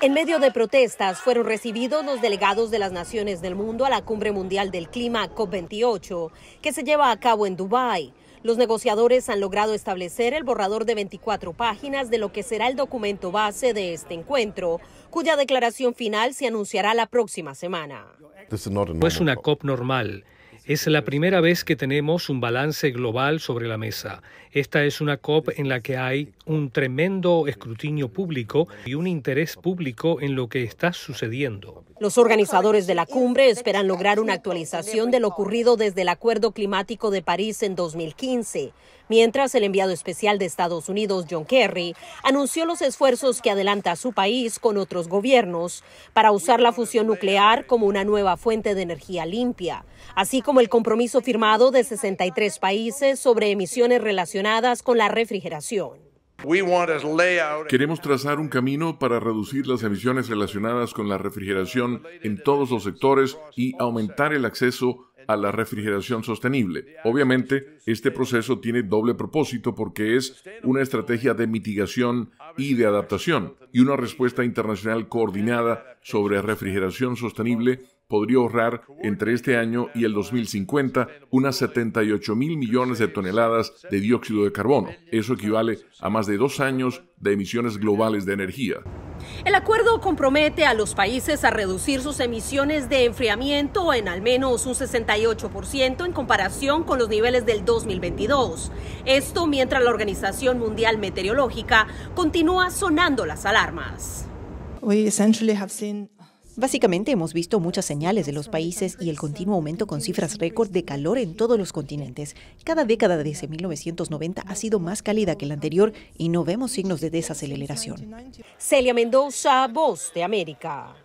En medio de protestas fueron recibidos los delegados de las naciones del mundo a la Cumbre Mundial del Clima COP28, que se lleva a cabo en Dubái. Los negociadores han logrado establecer el borrador de 24 páginas de lo que será el documento base de este encuentro, cuya declaración final se anunciará la próxima semana. No es pues una COP normal. Es la primera vez que tenemos un balance global sobre la mesa. Esta es una COP en la que hay un tremendo escrutinio público y un interés público en lo que está sucediendo. Los organizadores de la cumbre esperan lograr una actualización de lo ocurrido desde el Acuerdo Climático de París en 2015 mientras el enviado especial de Estados Unidos, John Kerry, anunció los esfuerzos que adelanta su país con otros gobiernos para usar la fusión nuclear como una nueva fuente de energía limpia, así como el compromiso firmado de 63 países sobre emisiones relacionadas con la refrigeración. Queremos trazar un camino para reducir las emisiones relacionadas con la refrigeración en todos los sectores y aumentar el acceso a la refrigeración sostenible. Obviamente, este proceso tiene doble propósito porque es una estrategia de mitigación y de adaptación y una respuesta internacional coordinada sobre refrigeración sostenible podría ahorrar entre este año y el 2050 unas 78 mil millones de toneladas de dióxido de carbono. Eso equivale a más de dos años de emisiones globales de energía. El acuerdo compromete a los países a reducir sus emisiones de enfriamiento en al menos un 68% en comparación con los niveles del 2022. Esto mientras la Organización Mundial Meteorológica continúa sonando las alarmas. Básicamente hemos visto muchas señales de los países y el continuo aumento con cifras récord de calor en todos los continentes. Cada década desde 1990 ha sido más cálida que la anterior y no vemos signos de desaceleración. Celia Mendoza, Voz de América.